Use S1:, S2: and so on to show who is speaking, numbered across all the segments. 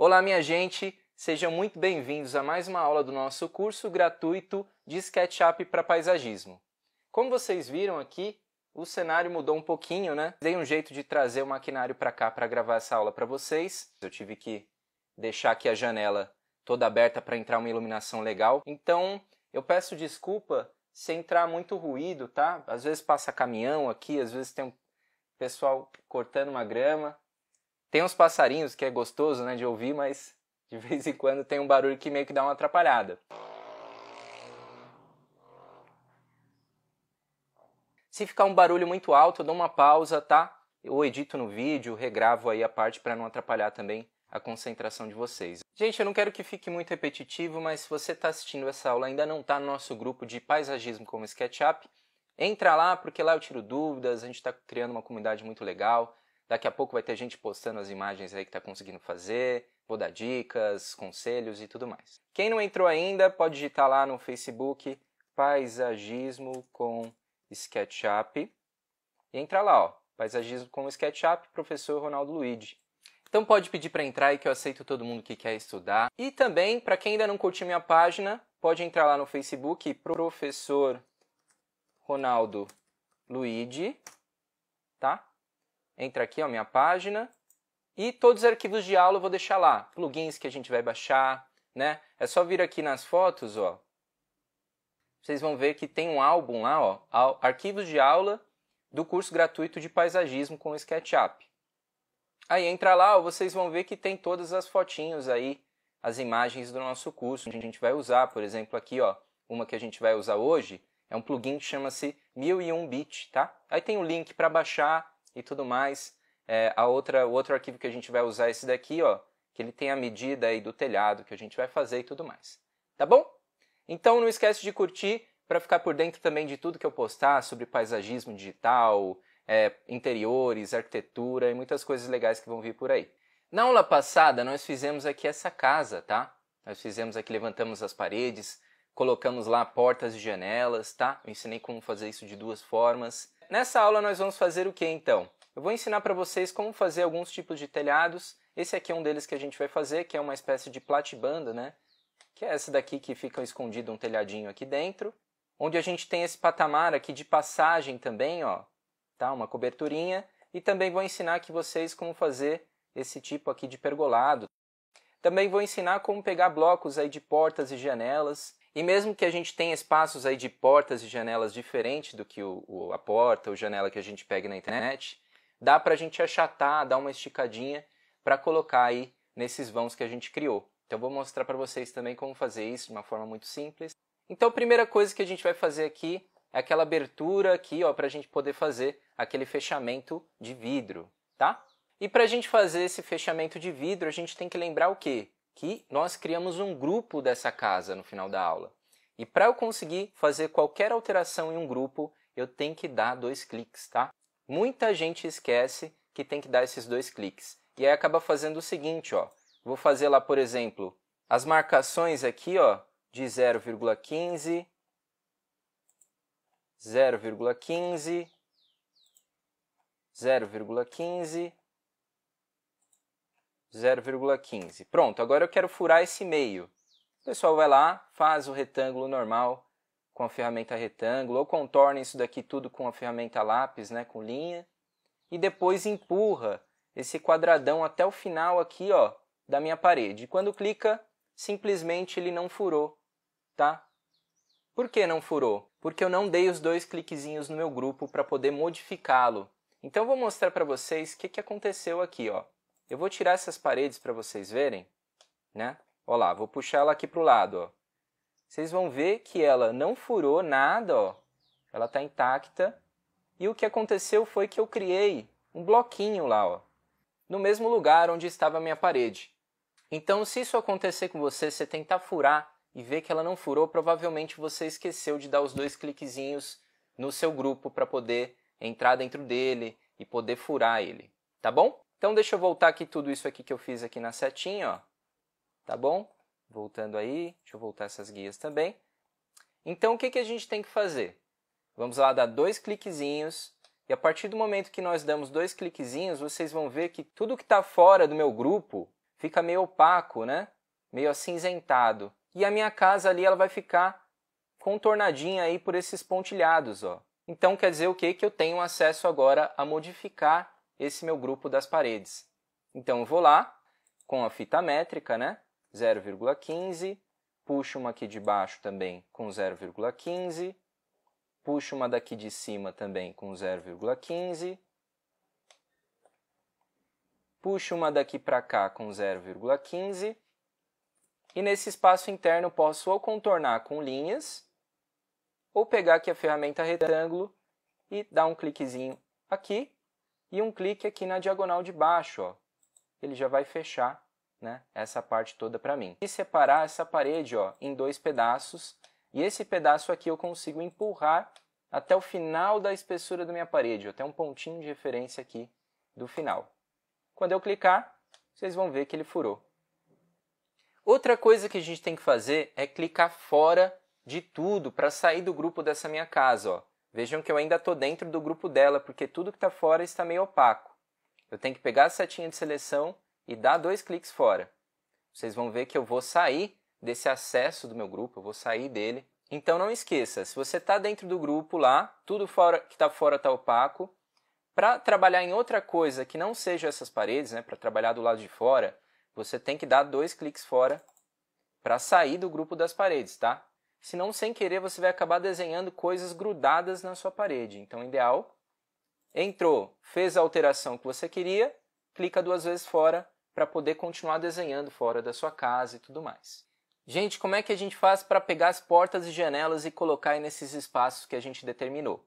S1: Olá, minha gente! Sejam muito bem-vindos a mais uma aula do nosso curso gratuito de SketchUp para paisagismo. Como vocês viram aqui, o cenário mudou um pouquinho, né? Dei um jeito de trazer o maquinário para cá para gravar essa aula para vocês. Eu tive que deixar aqui a janela toda aberta para entrar uma iluminação legal. Então, eu peço desculpa se entrar muito ruído, tá? Às vezes passa caminhão aqui, às vezes tem um pessoal cortando uma grama. Tem uns passarinhos que é gostoso né, de ouvir, mas de vez em quando tem um barulho que meio que dá uma atrapalhada. Se ficar um barulho muito alto, eu dou uma pausa, tá? Eu edito no vídeo, regravo aí a parte para não atrapalhar também a concentração de vocês. Gente, eu não quero que fique muito repetitivo, mas se você está assistindo essa aula ainda não está no nosso grupo de paisagismo como SketchUp, entra lá porque lá eu tiro dúvidas, a gente está criando uma comunidade muito legal. Daqui a pouco vai ter gente postando as imagens aí que está conseguindo fazer. Vou dar dicas, conselhos e tudo mais. Quem não entrou ainda, pode digitar lá no Facebook Paisagismo com SketchUp. E entrar lá, ó. Paisagismo com SketchUp, professor Ronaldo Luigi. Então pode pedir para entrar aí que eu aceito todo mundo que quer estudar. E também, para quem ainda não curtiu minha página, pode entrar lá no Facebook, professor Ronaldo Luigi entra aqui, ó, minha página, e todos os arquivos de aula eu vou deixar lá, plugins que a gente vai baixar, né? É só vir aqui nas fotos, ó. Vocês vão ver que tem um álbum lá, ó, arquivos de aula do curso gratuito de paisagismo com SketchUp. Aí entra lá, ó, vocês vão ver que tem todas as fotinhos aí, as imagens do nosso curso, que a gente vai usar, por exemplo, aqui, ó, uma que a gente vai usar hoje, é um plugin que chama-se 1001 Bit, tá? Aí tem o um link para baixar, e tudo mais. É, a outra, o outro arquivo que a gente vai usar é esse daqui, ó, que ele tem a medida aí do telhado que a gente vai fazer e tudo mais. Tá bom? Então não esquece de curtir para ficar por dentro também de tudo que eu postar sobre paisagismo digital, é, interiores, arquitetura e muitas coisas legais que vão vir por aí. Na aula passada nós fizemos aqui essa casa, tá? Nós fizemos aqui, levantamos as paredes, colocamos lá portas e janelas, tá? Eu ensinei como fazer isso de duas formas. Nessa aula nós vamos fazer o que então? Eu vou ensinar para vocês como fazer alguns tipos de telhados. Esse aqui é um deles que a gente vai fazer, que é uma espécie de platibanda, né? Que é essa daqui que fica escondido um telhadinho aqui dentro. Onde a gente tem esse patamar aqui de passagem também, ó. Tá? Uma coberturinha. E também vou ensinar aqui vocês como fazer esse tipo aqui de pergolado. Também vou ensinar como pegar blocos aí de portas e janelas e mesmo que a gente tenha espaços aí de portas e janelas diferentes do que o, o, a porta ou janela que a gente pega na internet, dá para a gente achatar, dar uma esticadinha para colocar aí nesses vãos que a gente criou. Então vou mostrar para vocês também como fazer isso de uma forma muito simples. Então a primeira coisa que a gente vai fazer aqui é aquela abertura aqui para a gente poder fazer aquele fechamento de vidro, tá? E para a gente fazer esse fechamento de vidro, a gente tem que lembrar o quê? que nós criamos um grupo dessa casa no final da aula. E para eu conseguir fazer qualquer alteração em um grupo, eu tenho que dar dois cliques, tá? Muita gente esquece que tem que dar esses dois cliques. E aí acaba fazendo o seguinte, ó. Vou fazer lá, por exemplo, as marcações aqui, ó, de 0,15, 0,15, 0,15, 0,15. Pronto, agora eu quero furar esse meio. O pessoal vai lá, faz o retângulo normal com a ferramenta retângulo, ou contorna isso daqui tudo com a ferramenta lápis, né, com linha, e depois empurra esse quadradão até o final aqui, ó, da minha parede. quando clica, simplesmente ele não furou, tá? Por que não furou? Porque eu não dei os dois cliquezinhos no meu grupo para poder modificá-lo. Então vou mostrar para vocês o que, que aconteceu aqui, ó. Eu vou tirar essas paredes para vocês verem, né? Olha lá, vou puxar ela aqui para o lado, ó. Vocês vão ver que ela não furou nada, ó. Ela está intacta. E o que aconteceu foi que eu criei um bloquinho lá, ó, no mesmo lugar onde estava a minha parede. Então, se isso acontecer com você, você tentar furar e ver que ela não furou, provavelmente você esqueceu de dar os dois cliquezinhos no seu grupo para poder entrar dentro dele e poder furar ele, tá bom? Então deixa eu voltar aqui tudo isso aqui que eu fiz aqui na setinha, ó. Tá bom? Voltando aí, deixa eu voltar essas guias também. Então o que, que a gente tem que fazer? Vamos lá dar dois cliquezinhos e a partir do momento que nós damos dois cliquezinhos, vocês vão ver que tudo que está fora do meu grupo fica meio opaco, né? Meio acinzentado. E a minha casa ali ela vai ficar contornadinha aí por esses pontilhados, ó. Então quer dizer o quê? Que eu tenho acesso agora a modificar esse meu grupo das paredes. Então eu vou lá com a fita métrica, né? 0,15, puxo uma aqui de baixo também com 0,15, puxo uma daqui de cima também com 0,15, puxo uma daqui para cá com 0,15, e nesse espaço interno posso ou contornar com linhas, ou pegar aqui a ferramenta retângulo e dar um cliquezinho aqui e um clique aqui na diagonal de baixo, ó. ele já vai fechar né, essa parte toda para mim. E separar essa parede ó, em dois pedaços, e esse pedaço aqui eu consigo empurrar até o final da espessura da minha parede, até um pontinho de referência aqui do final. Quando eu clicar, vocês vão ver que ele furou. Outra coisa que a gente tem que fazer é clicar fora de tudo para sair do grupo dessa minha casa. Ó. Vejam que eu ainda estou dentro do grupo dela, porque tudo que está fora está meio opaco. Eu tenho que pegar a setinha de seleção e dar dois cliques fora. Vocês vão ver que eu vou sair desse acesso do meu grupo, eu vou sair dele. Então não esqueça, se você está dentro do grupo lá, tudo fora que está fora está opaco. Para trabalhar em outra coisa que não seja essas paredes, né, para trabalhar do lado de fora, você tem que dar dois cliques fora para sair do grupo das paredes, tá? senão sem querer você vai acabar desenhando coisas grudadas na sua parede. Então, ideal, entrou, fez a alteração que você queria, clica duas vezes fora para poder continuar desenhando fora da sua casa e tudo mais. Gente, como é que a gente faz para pegar as portas e janelas e colocar aí nesses espaços que a gente determinou?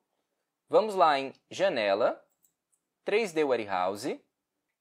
S1: Vamos lá em Janela, 3D Warehouse.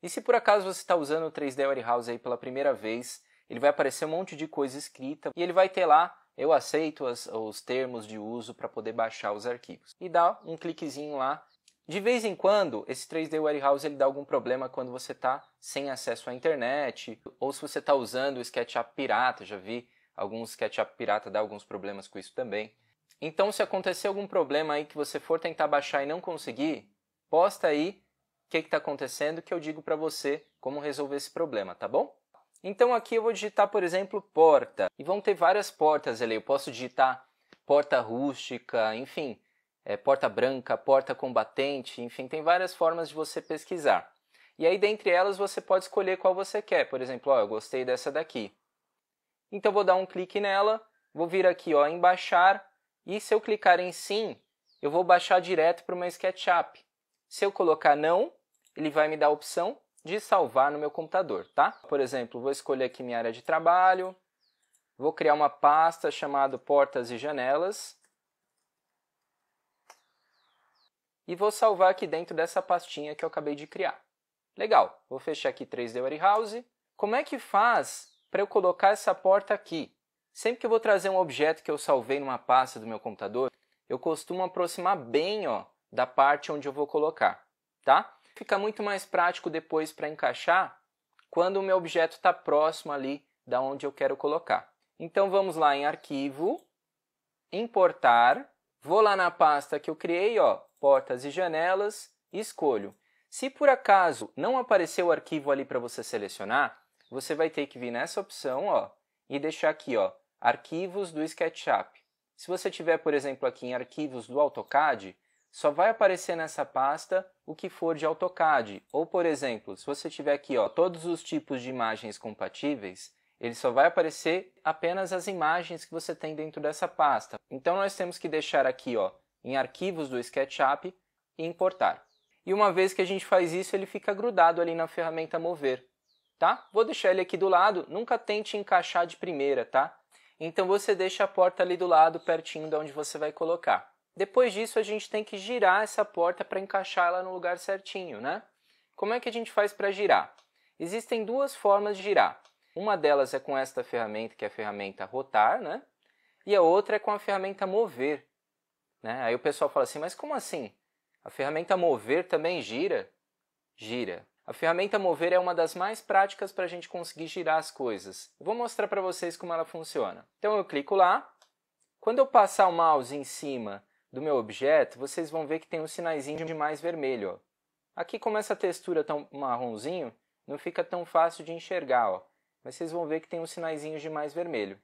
S1: E se por acaso você está usando o 3D Warehouse aí pela primeira vez, ele vai aparecer um monte de coisa escrita e ele vai ter lá eu aceito as, os termos de uso para poder baixar os arquivos. E dá um cliquezinho lá. De vez em quando, esse 3D Warehouse ele dá algum problema quando você está sem acesso à internet, ou se você está usando o SketchUp pirata, já vi alguns SketchUp pirata dar alguns problemas com isso também. Então, se acontecer algum problema aí que você for tentar baixar e não conseguir, posta aí o que está acontecendo que eu digo para você como resolver esse problema, tá bom? Então aqui eu vou digitar, por exemplo, porta. E vão ter várias portas ali. Eu posso digitar porta rústica, enfim, é, porta branca, porta combatente, enfim, tem várias formas de você pesquisar. E aí, dentre elas, você pode escolher qual você quer. Por exemplo, ó, eu gostei dessa daqui. Então vou dar um clique nela, vou vir aqui ó, em baixar, e se eu clicar em sim, eu vou baixar direto para o meu SketchUp. Se eu colocar não, ele vai me dar a opção de salvar no meu computador, tá? Por exemplo, vou escolher aqui minha área de trabalho, vou criar uma pasta chamada Portas e Janelas e vou salvar aqui dentro dessa pastinha que eu acabei de criar. Legal, vou fechar aqui 3D Warehouse. Como é que faz para eu colocar essa porta aqui? Sempre que eu vou trazer um objeto que eu salvei numa pasta do meu computador, eu costumo aproximar bem ó, da parte onde eu vou colocar, tá? fica muito mais prático depois para encaixar quando o meu objeto está próximo ali da onde eu quero colocar. Então vamos lá em arquivo, importar, vou lá na pasta que eu criei, ó, portas e janelas, e escolho. Se por acaso não aparecer o arquivo ali para você selecionar, você vai ter que vir nessa opção ó, e deixar aqui ó, arquivos do SketchUp. Se você tiver, por exemplo, aqui em arquivos do AutoCAD, só vai aparecer nessa pasta o que for de AutoCAD. Ou, por exemplo, se você tiver aqui ó, todos os tipos de imagens compatíveis, ele só vai aparecer apenas as imagens que você tem dentro dessa pasta. Então, nós temos que deixar aqui ó, em arquivos do SketchUp e importar. E uma vez que a gente faz isso, ele fica grudado ali na ferramenta mover. Tá? Vou deixar ele aqui do lado, nunca tente encaixar de primeira, tá? Então você deixa a porta ali do lado, pertinho de onde você vai colocar. Depois disso, a gente tem que girar essa porta para encaixar ela no lugar certinho, né? Como é que a gente faz para girar? Existem duas formas de girar. Uma delas é com esta ferramenta, que é a ferramenta rotar, né? E a outra é com a ferramenta mover. Né? Aí o pessoal fala assim, mas como assim? A ferramenta mover também gira? Gira. A ferramenta mover é uma das mais práticas para a gente conseguir girar as coisas. Eu vou mostrar para vocês como ela funciona. Então eu clico lá. Quando eu passar o mouse em cima do meu objeto, vocês vão ver que tem um sinaizinho de mais vermelho. Ó. Aqui, como essa textura tão marronzinho, não fica tão fácil de enxergar, ó. mas vocês vão ver que tem um sinalzinho de mais vermelho.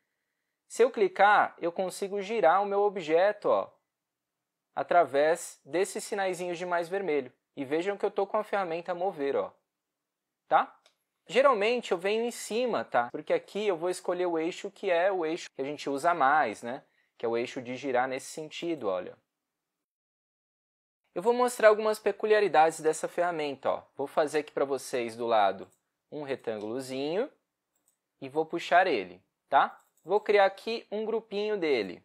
S1: Se eu clicar, eu consigo girar o meu objeto ó, através desses sinaizinhos de mais vermelho. E vejam que eu estou com a ferramenta mover. Ó. Tá? Geralmente eu venho em cima, tá? porque aqui eu vou escolher o eixo que é o eixo que a gente usa mais. Né? que é o eixo de girar nesse sentido, olha. Eu vou mostrar algumas peculiaridades dessa ferramenta, ó. Vou fazer aqui para vocês do lado um retângulozinho e vou puxar ele, tá? Vou criar aqui um grupinho dele.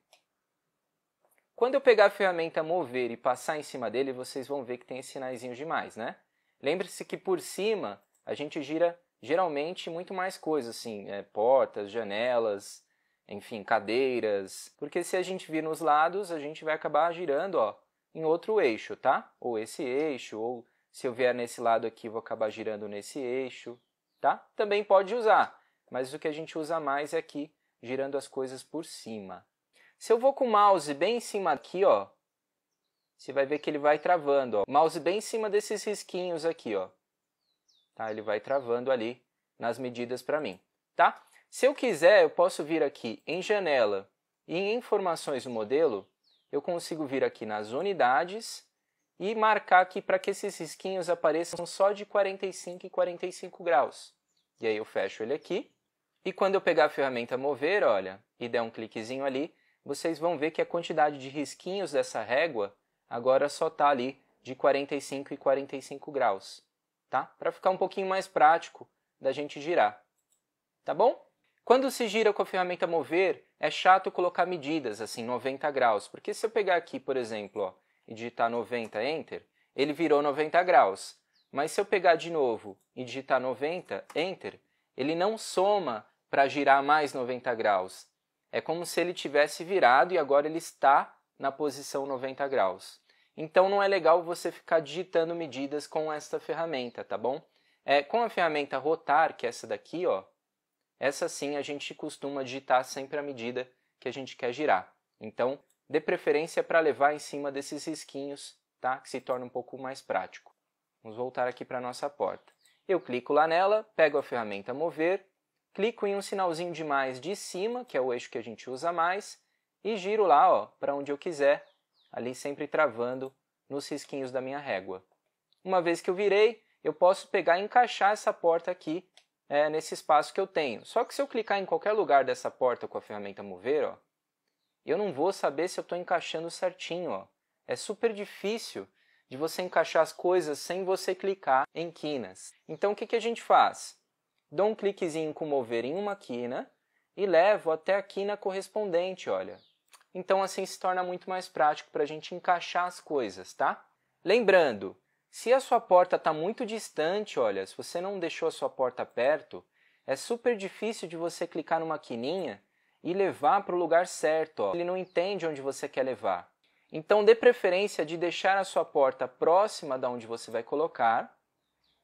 S1: Quando eu pegar a ferramenta mover e passar em cima dele, vocês vão ver que tem sinaizinhos demais, né? Lembre-se que por cima a gente gira geralmente muito mais coisas, assim, é, portas, janelas, enfim, cadeiras. Porque se a gente vir nos lados, a gente vai acabar girando ó, em outro eixo, tá? Ou esse eixo, ou se eu vier nesse lado aqui, vou acabar girando nesse eixo, tá? Também pode usar, mas o que a gente usa mais é aqui, girando as coisas por cima. Se eu vou com o mouse bem em cima aqui, ó, você vai ver que ele vai travando, ó. Mouse bem em cima desses risquinhos aqui, ó. Tá? Ele vai travando ali nas medidas para mim, tá? Se eu quiser, eu posso vir aqui em janela e em informações do modelo, eu consigo vir aqui nas unidades e marcar aqui para que esses risquinhos apareçam só de 45 e 45 graus. E aí eu fecho ele aqui. E quando eu pegar a ferramenta mover, olha, e der um cliquezinho ali, vocês vão ver que a quantidade de risquinhos dessa régua agora só está ali de 45 e 45 graus, tá? Para ficar um pouquinho mais prático da gente girar. Tá bom? Quando se gira com a ferramenta mover, é chato colocar medidas, assim, 90 graus, porque se eu pegar aqui, por exemplo, ó, e digitar 90 Enter, ele virou 90 graus. Mas se eu pegar de novo e digitar 90 Enter, ele não soma para girar mais 90 graus. É como se ele tivesse virado e agora ele está na posição 90 graus. Então não é legal você ficar digitando medidas com esta ferramenta, tá bom? É, com a ferramenta rotar, que é essa daqui, ó, essa sim a gente costuma digitar sempre à medida que a gente quer girar. Então, dê preferência para levar em cima desses risquinhos, tá? Que se torna um pouco mais prático. Vamos voltar aqui para a nossa porta. Eu clico lá nela, pego a ferramenta mover, clico em um sinalzinho de mais de cima, que é o eixo que a gente usa mais, e giro lá, ó, para onde eu quiser, ali sempre travando nos risquinhos da minha régua. Uma vez que eu virei, eu posso pegar e encaixar essa porta aqui é, nesse espaço que eu tenho. Só que se eu clicar em qualquer lugar dessa porta com a ferramenta mover, ó, eu não vou saber se eu estou encaixando certinho. Ó. É super difícil de você encaixar as coisas sem você clicar em quinas. Então o que, que a gente faz? Dou um cliquezinho com mover em uma quina e levo até a quina correspondente, olha. Então assim se torna muito mais prático para a gente encaixar as coisas, tá? Lembrando, se a sua porta está muito distante, olha, se você não deixou a sua porta perto, é super difícil de você clicar numa quininha e levar para o lugar certo. Ó. Ele não entende onde você quer levar. Então dê preferência de deixar a sua porta próxima da onde você vai colocar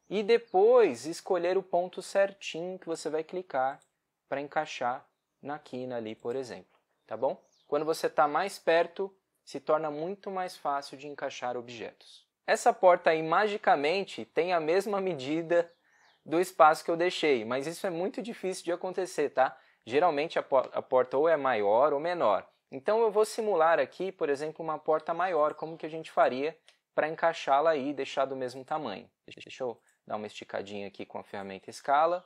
S1: e depois escolher o ponto certinho que você vai clicar para encaixar na quina ali, por exemplo. Tá bom? Quando você está mais perto, se torna muito mais fácil de encaixar objetos. Essa porta aí magicamente tem a mesma medida do espaço que eu deixei, mas isso é muito difícil de acontecer, tá? Geralmente a, por a porta ou é maior ou menor. Então eu vou simular aqui, por exemplo, uma porta maior, como que a gente faria para encaixá-la aí e deixar do mesmo tamanho. Deixa eu dar uma esticadinha aqui com a ferramenta escala.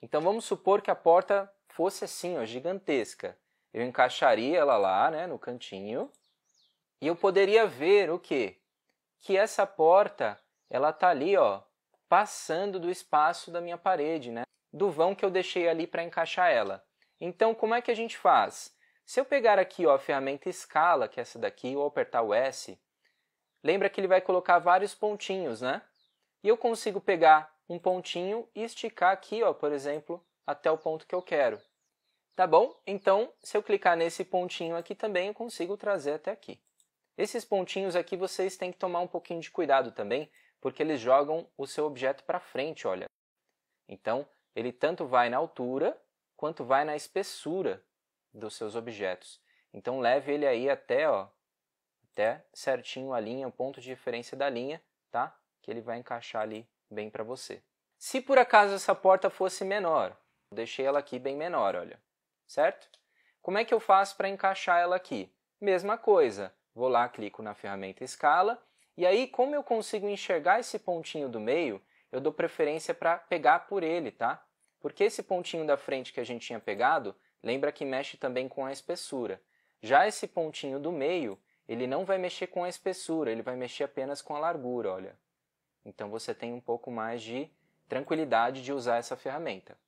S1: Então vamos supor que a porta fosse assim, ó, gigantesca. Eu encaixaria ela lá, né, no cantinho, e eu poderia ver o que? que essa porta, ela tá ali, ó, passando do espaço da minha parede, né? Do vão que eu deixei ali para encaixar ela. Então, como é que a gente faz? Se eu pegar aqui ó, a ferramenta escala, que é essa daqui, ou apertar o S, lembra que ele vai colocar vários pontinhos, né? E eu consigo pegar um pontinho e esticar aqui, ó, por exemplo, até o ponto que eu quero. Tá bom? Então, se eu clicar nesse pontinho aqui também, eu consigo trazer até aqui. Esses pontinhos aqui vocês têm que tomar um pouquinho de cuidado também, porque eles jogam o seu objeto para frente, olha. Então, ele tanto vai na altura quanto vai na espessura dos seus objetos. Então, leve ele aí até, ó, até certinho a linha, o ponto de referência da linha, tá? Que ele vai encaixar ali bem para você. Se por acaso essa porta fosse menor, deixei ela aqui bem menor, olha, certo? Como é que eu faço para encaixar ela aqui? Mesma coisa, Vou lá, clico na ferramenta escala, e aí como eu consigo enxergar esse pontinho do meio, eu dou preferência para pegar por ele, tá? Porque esse pontinho da frente que a gente tinha pegado, lembra que mexe também com a espessura. Já esse pontinho do meio, ele não vai mexer com a espessura, ele vai mexer apenas com a largura, olha. Então você tem um pouco mais de tranquilidade de usar essa ferramenta.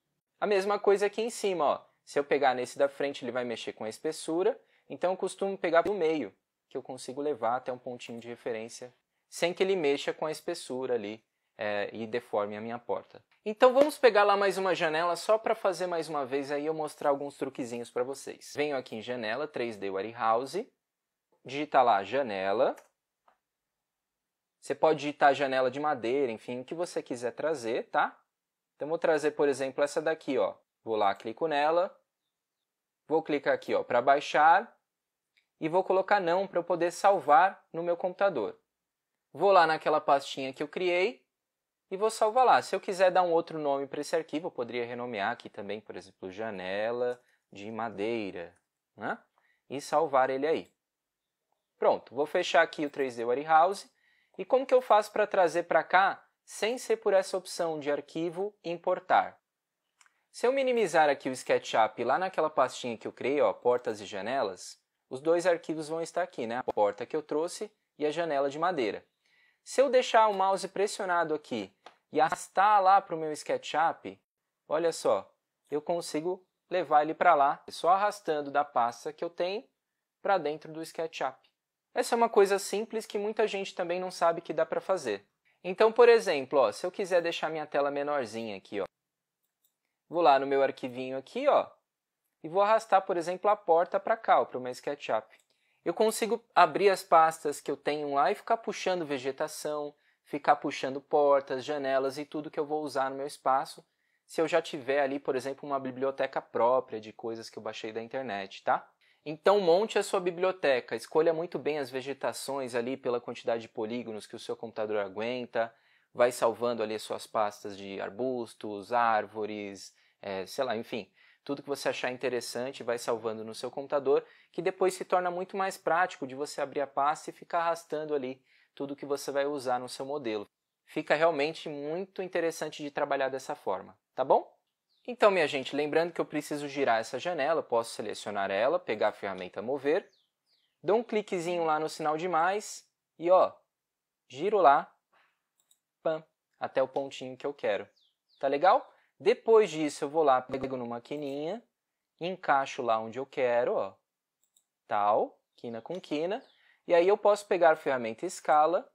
S1: A mesma coisa aqui em cima, ó. Se eu pegar nesse da frente, ele vai mexer com a espessura, então eu costumo pegar do meio, que eu consigo levar até um pontinho de referência sem que ele mexa com a espessura ali é, e deforme a minha porta. Então vamos pegar lá mais uma janela só para fazer mais uma vez aí eu mostrar alguns truquezinhos para vocês. Venho aqui em janela 3D Warehouse, digita lá janela. Você pode digitar janela de madeira, enfim, o que você quiser trazer, tá? Então vou trazer, por exemplo, essa daqui, ó. Vou lá, clico nela. Vou clicar aqui, ó, para baixar e vou colocar não para eu poder salvar no meu computador. Vou lá naquela pastinha que eu criei e vou salvar lá. Se eu quiser dar um outro nome para esse arquivo, eu poderia renomear aqui também, por exemplo, janela de madeira, né? E salvar ele aí. Pronto, vou fechar aqui o 3D Warehouse. E como que eu faço para trazer para cá sem ser por essa opção de arquivo importar? Se eu minimizar aqui o SketchUp lá naquela pastinha que eu criei, ó, portas e janelas, os dois arquivos vão estar aqui, né? a porta que eu trouxe e a janela de madeira. Se eu deixar o mouse pressionado aqui e arrastar lá para o meu SketchUp, olha só, eu consigo levar ele para lá, só arrastando da pasta que eu tenho para dentro do SketchUp. Essa é uma coisa simples que muita gente também não sabe que dá para fazer. Então, por exemplo, ó, se eu quiser deixar minha tela menorzinha aqui, ó, vou lá no meu arquivinho aqui, ó, e vou arrastar, por exemplo, a porta para cá, para o meu SketchUp. Eu consigo abrir as pastas que eu tenho lá e ficar puxando vegetação, ficar puxando portas, janelas e tudo que eu vou usar no meu espaço, se eu já tiver ali, por exemplo, uma biblioteca própria de coisas que eu baixei da internet, tá? Então monte a sua biblioteca, escolha muito bem as vegetações ali pela quantidade de polígonos que o seu computador aguenta, vai salvando ali as suas pastas de arbustos, árvores, é, sei lá, enfim, tudo que você achar interessante vai salvando no seu computador, que depois se torna muito mais prático de você abrir a pasta e ficar arrastando ali tudo que você vai usar no seu modelo. Fica realmente muito interessante de trabalhar dessa forma, tá bom? Então, minha gente, lembrando que eu preciso girar essa janela, posso selecionar ela, pegar a ferramenta mover, dou um cliquezinho lá no sinal de mais e ó, giro lá, pam, até o pontinho que eu quero. Tá legal? Depois disso, eu vou lá, pego numa quininha, encaixo lá onde eu quero, ó, tal, quina com quina, e aí eu posso pegar a ferramenta escala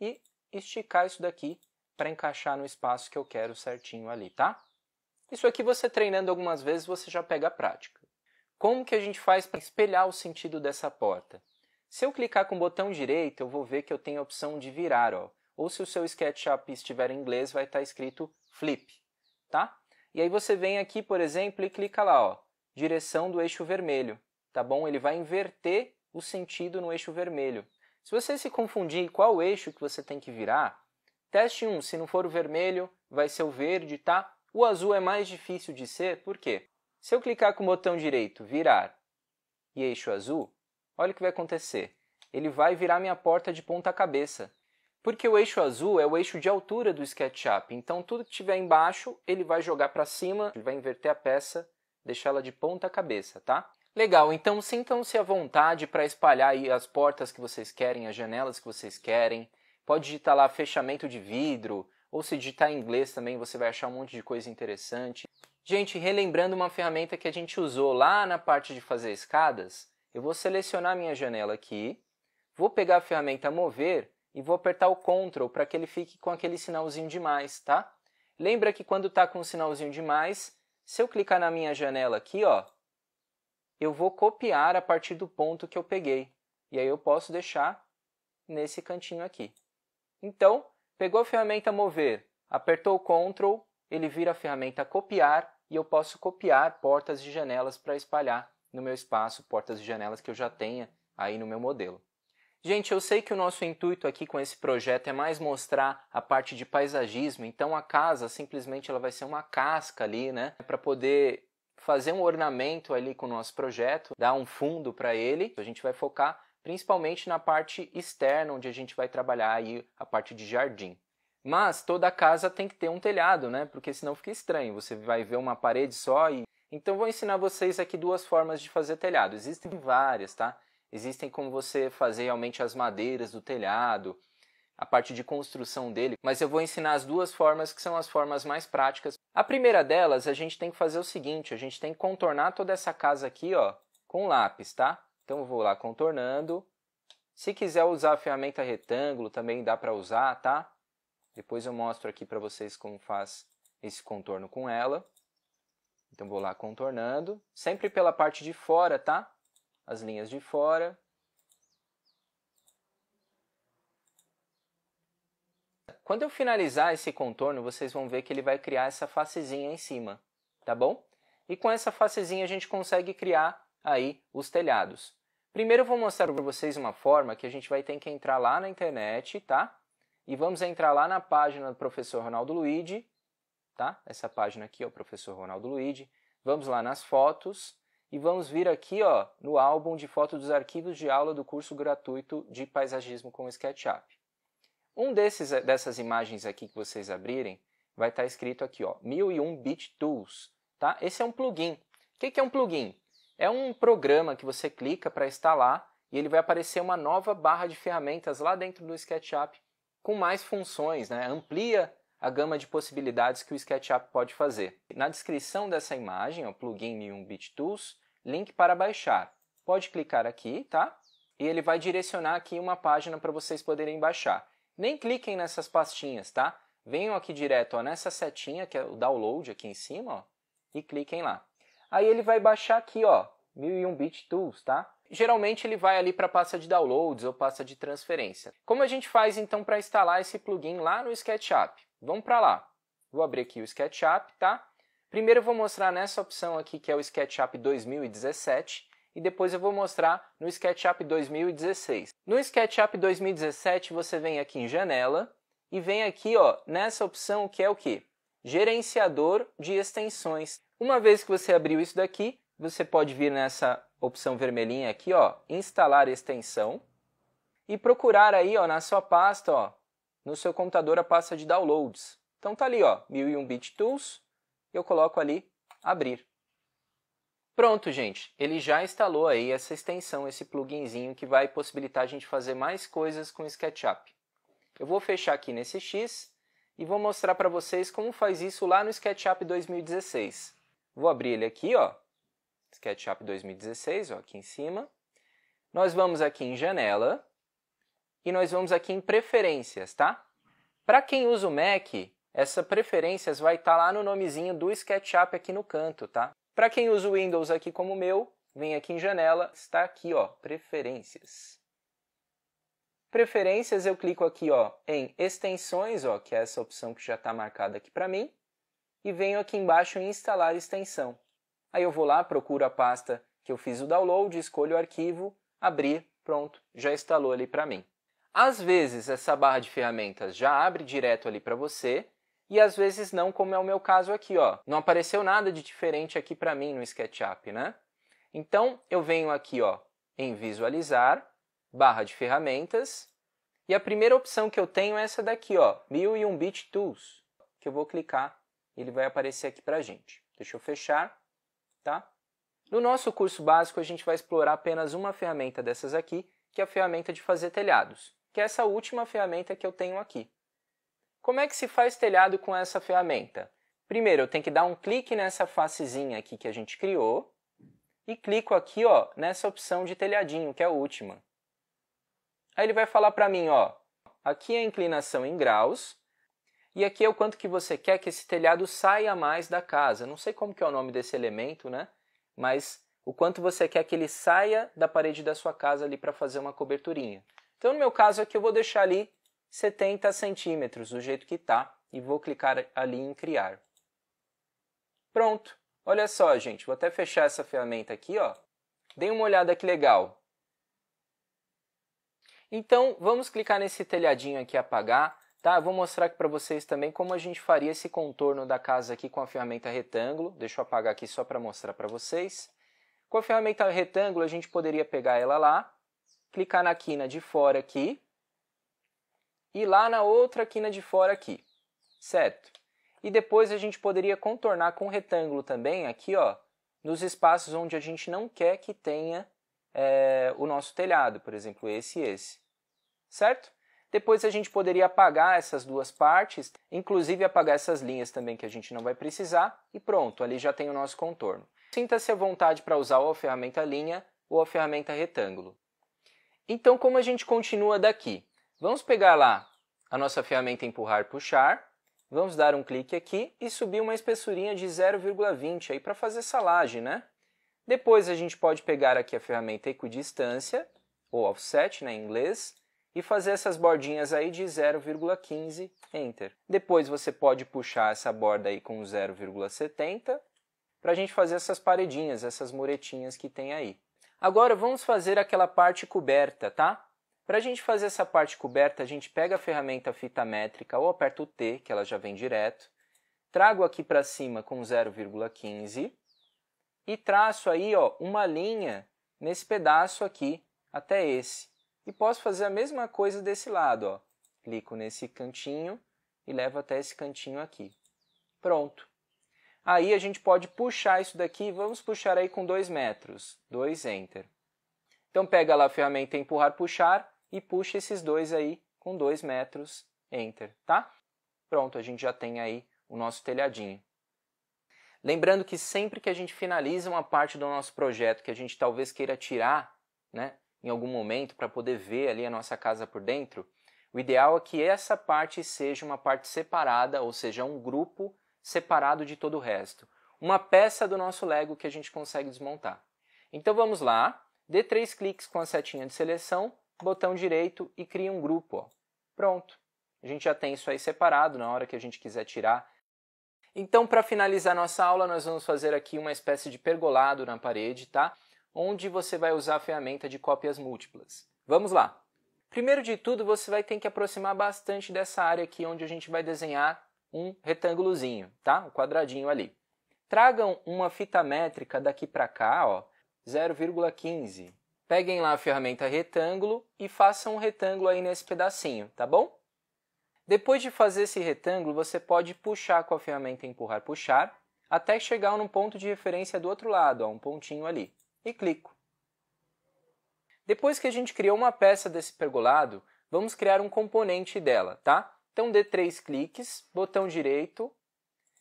S1: e esticar isso daqui para encaixar no espaço que eu quero certinho ali, tá? Isso aqui você treinando algumas vezes, você já pega a prática. Como que a gente faz para espelhar o sentido dessa porta? Se eu clicar com o botão direito, eu vou ver que eu tenho a opção de virar, ó. Ou se o seu SketchUp estiver em inglês, vai estar tá escrito flip tá? E aí você vem aqui, por exemplo, e clica lá, ó, direção do eixo vermelho, tá bom? Ele vai inverter o sentido no eixo vermelho. Se você se confundir qual eixo que você tem que virar, teste um, se não for o vermelho, vai ser o verde, tá? O azul é mais difícil de ser, por quê? Se eu clicar com o botão direito, virar e eixo azul, olha o que vai acontecer. Ele vai virar minha porta de ponta cabeça. Porque o eixo azul é o eixo de altura do SketchUp, então tudo que tiver embaixo ele vai jogar para cima, ele vai inverter a peça, deixá-la de ponta cabeça, tá? Legal, então sintam-se à vontade para espalhar aí as portas que vocês querem, as janelas que vocês querem. Pode digitar lá fechamento de vidro, ou se digitar em inglês também você vai achar um monte de coisa interessante. Gente, relembrando uma ferramenta que a gente usou lá na parte de fazer escadas, eu vou selecionar minha janela aqui, vou pegar a ferramenta mover e vou apertar o Ctrl para que ele fique com aquele sinalzinho de mais, tá? Lembra que quando está com o um sinalzinho de mais, se eu clicar na minha janela aqui, ó, eu vou copiar a partir do ponto que eu peguei. E aí eu posso deixar nesse cantinho aqui. Então, pegou a ferramenta mover, apertou o Ctrl, ele vira a ferramenta copiar e eu posso copiar portas e janelas para espalhar no meu espaço, portas e janelas que eu já tenha aí no meu modelo. Gente, eu sei que o nosso intuito aqui com esse projeto é mais mostrar a parte de paisagismo, então a casa simplesmente ela vai ser uma casca ali, né, para poder fazer um ornamento ali com o nosso projeto, dar um fundo para ele. A gente vai focar principalmente na parte externa, onde a gente vai trabalhar aí a parte de jardim. Mas toda casa tem que ter um telhado, né? Porque senão fica estranho. Você vai ver uma parede só e então vou ensinar vocês aqui duas formas de fazer telhado. Existem várias, tá? Existem como você fazer realmente as madeiras do telhado, a parte de construção dele, mas eu vou ensinar as duas formas que são as formas mais práticas. A primeira delas, a gente tem que fazer o seguinte, a gente tem que contornar toda essa casa aqui, ó, com lápis, tá? Então eu vou lá contornando. Se quiser usar a ferramenta retângulo, também dá para usar, tá? Depois eu mostro aqui para vocês como faz esse contorno com ela. Então vou lá contornando, sempre pela parte de fora, tá? as linhas de fora. Quando eu finalizar esse contorno, vocês vão ver que ele vai criar essa facezinha em cima, tá bom? E com essa facezinha a gente consegue criar aí os telhados. Primeiro eu vou mostrar para vocês uma forma que a gente vai ter que entrar lá na internet, tá? E vamos entrar lá na página do professor Ronaldo Luigi, tá? Essa página aqui é o professor Ronaldo Luigi. Vamos lá nas fotos e vamos vir aqui ó, no álbum de foto dos arquivos de aula do curso gratuito de paisagismo com SketchUp. Um desses, eh, dessas imagens aqui que vocês abrirem vai estar tá escrito aqui, ó, 1001 Bit Tools. Tá? Esse é um plugin. O que, que é um plugin? É um programa que você clica para instalar e ele vai aparecer uma nova barra de ferramentas lá dentro do SketchUp com mais funções, né? amplia a gama de possibilidades que o SketchUp pode fazer. Na descrição dessa imagem, o plugin Neon Beat Tools, link para baixar. Pode clicar aqui, tá? E ele vai direcionar aqui uma página para vocês poderem baixar. Nem cliquem nessas pastinhas, tá? Venham aqui direto ó, nessa setinha, que é o download aqui em cima, ó, e cliquem lá. Aí ele vai baixar aqui, ó, 1001 Bit Tools, tá? Geralmente ele vai ali para a pasta de downloads ou pasta de transferência. Como a gente faz então para instalar esse plugin lá no SketchUp? Vamos para lá. Vou abrir aqui o SketchUp, tá? Primeiro eu vou mostrar nessa opção aqui que é o SketchUp 2017 e depois eu vou mostrar no SketchUp 2016. No SketchUp 2017 você vem aqui em janela e vem aqui, ó, nessa opção que é o que? Gerenciador de extensões. Uma vez que você abriu isso daqui, você pode vir nessa opção vermelhinha aqui, ó, instalar extensão e procurar aí, ó, na sua pasta, ó, no seu computador a pasta de downloads. Então tá ali, ó, 1001 bit tools, eu coloco ali abrir. Pronto, gente, ele já instalou aí essa extensão, esse pluginzinho que vai possibilitar a gente fazer mais coisas com o SketchUp. Eu vou fechar aqui nesse X e vou mostrar para vocês como faz isso lá no SketchUp 2016. Vou abrir ele aqui, ó, SketchUp 2016, ó, aqui em cima. Nós vamos aqui em janela, e nós vamos aqui em preferências, tá? Para quem usa o Mac, essa preferências vai estar tá lá no nomezinho do SketchUp aqui no canto, tá? Para quem usa o Windows aqui como o meu, vem aqui em janela, está aqui, ó, preferências. Preferências, eu clico aqui, ó, em extensões, ó, que é essa opção que já está marcada aqui para mim, e venho aqui embaixo em instalar extensão. Aí eu vou lá, procuro a pasta que eu fiz o download, escolho o arquivo, abrir, pronto, já instalou ali para mim. Às vezes essa barra de ferramentas já abre direto ali para você e às vezes não, como é o meu caso aqui, ó. Não apareceu nada de diferente aqui para mim no SketchUp, né? Então eu venho aqui, ó, em visualizar, barra de ferramentas, e a primeira opção que eu tenho é essa daqui, ó, 1001 bit tools, que eu vou clicar, ele vai aparecer aqui a gente. Deixa eu fechar, tá? No nosso curso básico a gente vai explorar apenas uma ferramenta dessas aqui, que é a ferramenta de fazer telhados que é essa última ferramenta que eu tenho aqui. Como é que se faz telhado com essa ferramenta? Primeiro, eu tenho que dar um clique nessa facezinha aqui que a gente criou e clico aqui ó, nessa opção de telhadinho, que é a última. Aí ele vai falar para mim, ó, aqui é a inclinação em graus e aqui é o quanto que você quer que esse telhado saia mais da casa. Não sei como que é o nome desse elemento, né? Mas o quanto você quer que ele saia da parede da sua casa ali para fazer uma coberturinha. Então, no meu caso aqui, eu vou deixar ali 70 centímetros, do jeito que está, e vou clicar ali em criar. Pronto. Olha só, gente, vou até fechar essa ferramenta aqui, ó. Dei uma olhada que legal. Então, vamos clicar nesse telhadinho aqui apagar, tá? Eu vou mostrar aqui para vocês também como a gente faria esse contorno da casa aqui com a ferramenta retângulo. Deixa eu apagar aqui só para mostrar para vocês. Com a ferramenta retângulo, a gente poderia pegar ela lá, clicar na quina de fora aqui e lá na outra quina de fora aqui, certo? E depois a gente poderia contornar com um retângulo também aqui, ó, nos espaços onde a gente não quer que tenha é, o nosso telhado, por exemplo, esse e esse, certo? Depois a gente poderia apagar essas duas partes, inclusive apagar essas linhas também que a gente não vai precisar, e pronto, ali já tem o nosso contorno. Sinta-se à vontade para usar ou a ferramenta linha ou a ferramenta retângulo. Então, como a gente continua daqui? Vamos pegar lá a nossa ferramenta empurrar puxar, vamos dar um clique aqui e subir uma espessurinha de 0,20 aí para fazer essa laje, né? Depois a gente pode pegar aqui a ferramenta equidistância, ou offset né, em inglês, e fazer essas bordinhas aí de 0,15, enter. Depois você pode puxar essa borda aí com 0,70 para a gente fazer essas paredinhas, essas muretinhas que tem aí. Agora vamos fazer aquela parte coberta, tá? Para a gente fazer essa parte coberta, a gente pega a ferramenta fita métrica ou aperta o T, que ela já vem direto, trago aqui para cima com 0,15 e traço aí ó, uma linha nesse pedaço aqui até esse. E posso fazer a mesma coisa desse lado. Ó. Clico nesse cantinho e levo até esse cantinho aqui. Pronto. Aí a gente pode puxar isso daqui, vamos puxar aí com 2 metros, 2 enter. Então pega lá a ferramenta empurrar, puxar e puxa esses dois aí com 2 metros, enter, tá? Pronto, a gente já tem aí o nosso telhadinho. Lembrando que sempre que a gente finaliza uma parte do nosso projeto que a gente talvez queira tirar, né, em algum momento para poder ver ali a nossa casa por dentro, o ideal é que essa parte seja uma parte separada, ou seja, um grupo separado de todo o resto. Uma peça do nosso Lego que a gente consegue desmontar. Então vamos lá, dê três cliques com a setinha de seleção, botão direito e cria um grupo. Ó. Pronto. A gente já tem isso aí separado na hora que a gente quiser tirar. Então, para finalizar nossa aula, nós vamos fazer aqui uma espécie de pergolado na parede, tá? Onde você vai usar a ferramenta de cópias múltiplas. Vamos lá! Primeiro de tudo, você vai ter que aproximar bastante dessa área aqui onde a gente vai desenhar um retângulozinho, tá? Um quadradinho ali. Tragam uma fita métrica daqui para cá, ó, 0,15. Peguem lá a ferramenta retângulo e façam um retângulo aí nesse pedacinho, tá bom? Depois de fazer esse retângulo, você pode puxar com a ferramenta empurrar, puxar, até chegar num ponto de referência do outro lado, ó, um pontinho ali, e clico. Depois que a gente criou uma peça desse pergolado, vamos criar um componente dela, tá? Então dê três cliques, botão direito,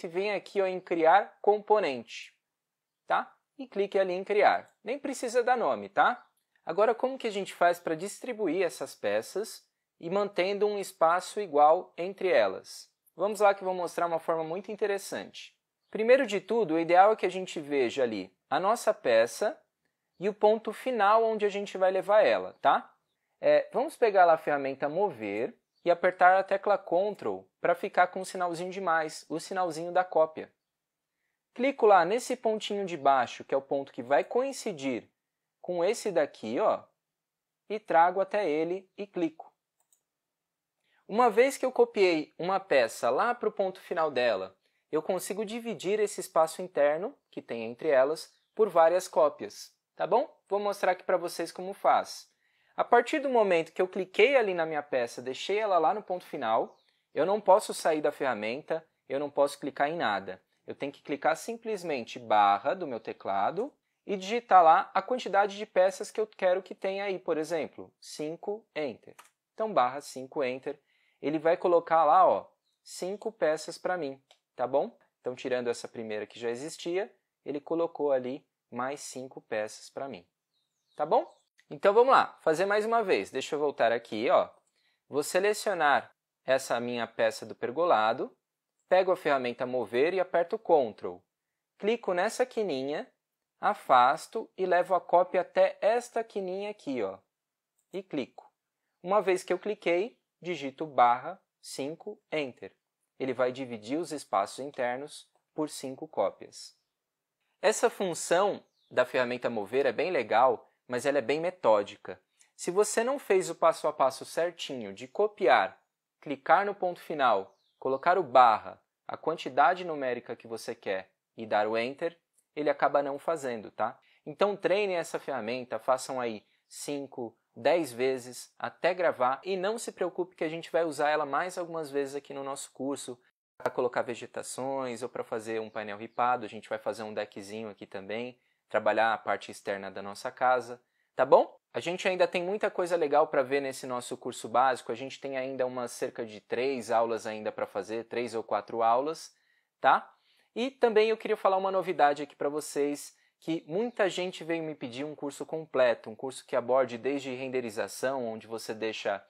S1: e vem aqui ó, em criar componente, tá? E clique ali em criar. Nem precisa dar nome, tá? Agora como que a gente faz para distribuir essas peças e mantendo um espaço igual entre elas? Vamos lá que eu vou mostrar uma forma muito interessante. Primeiro de tudo, o ideal é que a gente veja ali a nossa peça e o ponto final onde a gente vai levar ela, tá? É, vamos pegar lá a ferramenta mover e apertar a tecla Ctrl para ficar com o sinalzinho de mais, o sinalzinho da cópia. Clico lá nesse pontinho de baixo, que é o ponto que vai coincidir com esse daqui, ó, e trago até ele e clico. Uma vez que eu copiei uma peça lá para o ponto final dela, eu consigo dividir esse espaço interno, que tem entre elas, por várias cópias. Tá bom? Vou mostrar aqui para vocês como faz. A partir do momento que eu cliquei ali na minha peça, deixei ela lá no ponto final, eu não posso sair da ferramenta, eu não posso clicar em nada. Eu tenho que clicar simplesmente barra do meu teclado e digitar lá a quantidade de peças que eu quero que tenha aí, por exemplo, 5 enter. Então barra 5 enter, ele vai colocar lá, ó, 5 peças para mim, tá bom? Então tirando essa primeira que já existia, ele colocou ali mais 5 peças para mim. Tá bom? Então vamos lá, fazer mais uma vez. Deixa eu voltar aqui, ó. Vou selecionar essa minha peça do pergolado, pego a ferramenta mover e aperto Ctrl. Clico nessa quininha, afasto e levo a cópia até esta quininha aqui, ó. E clico. Uma vez que eu cliquei, digito barra 5 enter. Ele vai dividir os espaços internos por 5 cópias. Essa função da ferramenta mover é bem legal, mas ela é bem metódica. Se você não fez o passo a passo certinho de copiar, clicar no ponto final, colocar o barra, a quantidade numérica que você quer e dar o enter, ele acaba não fazendo, tá? Então treinem essa ferramenta, façam aí 5, 10 vezes até gravar e não se preocupe que a gente vai usar ela mais algumas vezes aqui no nosso curso para colocar vegetações ou para fazer um painel ripado, a gente vai fazer um deckzinho aqui também trabalhar a parte externa da nossa casa, tá bom? A gente ainda tem muita coisa legal para ver nesse nosso curso básico. A gente tem ainda umas cerca de três aulas ainda para fazer, três ou quatro aulas, tá? E também eu queria falar uma novidade aqui para vocês que muita gente veio me pedir um curso completo, um curso que aborde desde renderização, onde você deixa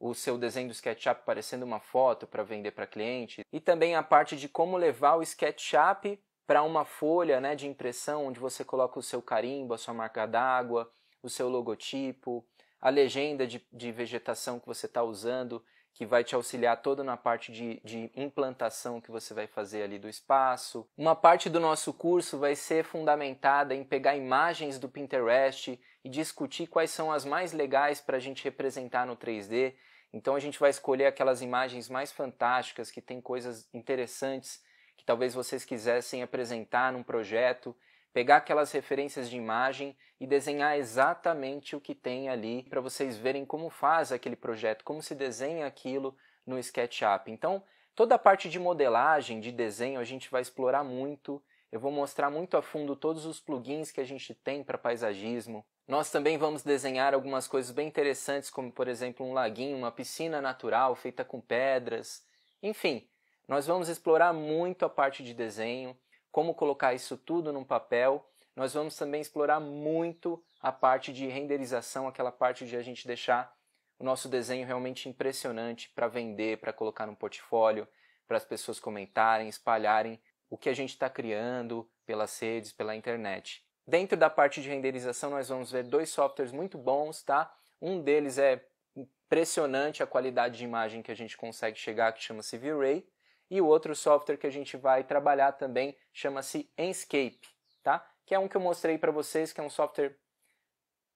S1: o seu desenho do SketchUp parecendo uma foto para vender para cliente, e também a parte de como levar o SketchUp para uma folha né, de impressão onde você coloca o seu carimbo, a sua marca d'água, o seu logotipo, a legenda de, de vegetação que você está usando, que vai te auxiliar toda na parte de, de implantação que você vai fazer ali do espaço. Uma parte do nosso curso vai ser fundamentada em pegar imagens do Pinterest e discutir quais são as mais legais para a gente representar no 3D. Então a gente vai escolher aquelas imagens mais fantásticas, que tem coisas interessantes talvez vocês quisessem apresentar num projeto, pegar aquelas referências de imagem e desenhar exatamente o que tem ali para vocês verem como faz aquele projeto, como se desenha aquilo no SketchUp. Então, toda a parte de modelagem, de desenho, a gente vai explorar muito. Eu vou mostrar muito a fundo todos os plugins que a gente tem para paisagismo. Nós também vamos desenhar algumas coisas bem interessantes, como por exemplo um laguinho, uma piscina natural feita com pedras. Enfim, nós vamos explorar muito a parte de desenho, como colocar isso tudo num papel. Nós vamos também explorar muito a parte de renderização, aquela parte de a gente deixar o nosso desenho realmente impressionante para vender, para colocar no portfólio, para as pessoas comentarem, espalharem o que a gente está criando pelas redes, pela internet. Dentro da parte de renderização, nós vamos ver dois softwares muito bons, tá? Um deles é impressionante a qualidade de imagem que a gente consegue chegar, que chama-se V-Ray, e o outro software que a gente vai trabalhar também chama-se Enscape, tá? Que é um que eu mostrei para vocês, que é um software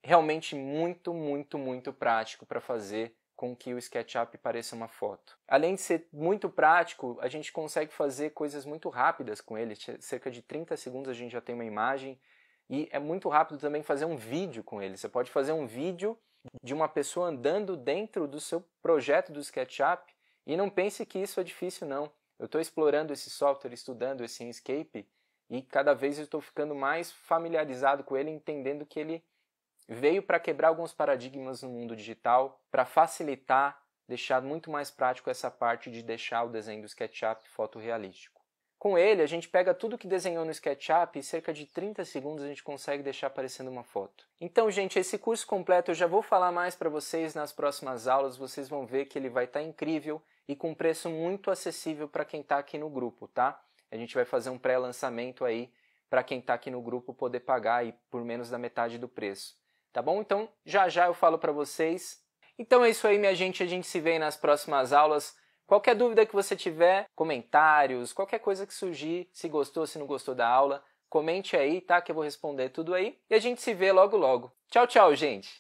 S1: realmente muito, muito, muito prático para fazer com que o SketchUp pareça uma foto. Além de ser muito prático, a gente consegue fazer coisas muito rápidas com ele. Cerca de 30 segundos a gente já tem uma imagem e é muito rápido também fazer um vídeo com ele. Você pode fazer um vídeo de uma pessoa andando dentro do seu projeto do SketchUp e não pense que isso é difícil não. Eu estou explorando esse software, estudando esse Inkscape e cada vez eu estou ficando mais familiarizado com ele, entendendo que ele veio para quebrar alguns paradigmas no mundo digital, para facilitar, deixar muito mais prático essa parte de deixar o desenho do SketchUp fotorrealístico. Com ele, a gente pega tudo que desenhou no SketchUp e cerca de 30 segundos a gente consegue deixar aparecendo uma foto. Então, gente, esse curso completo eu já vou falar mais para vocês nas próximas aulas, vocês vão ver que ele vai estar tá incrível e com preço muito acessível para quem está aqui no grupo, tá? A gente vai fazer um pré-lançamento aí para quem está aqui no grupo poder pagar aí por menos da metade do preço, tá bom? Então já já eu falo para vocês. Então é isso aí, minha gente. A gente se vê nas próximas aulas. Qualquer dúvida que você tiver, comentários, qualquer coisa que surgir, se gostou, se não gostou da aula, comente aí, tá? Que eu vou responder tudo aí. E a gente se vê logo logo. Tchau, tchau, gente!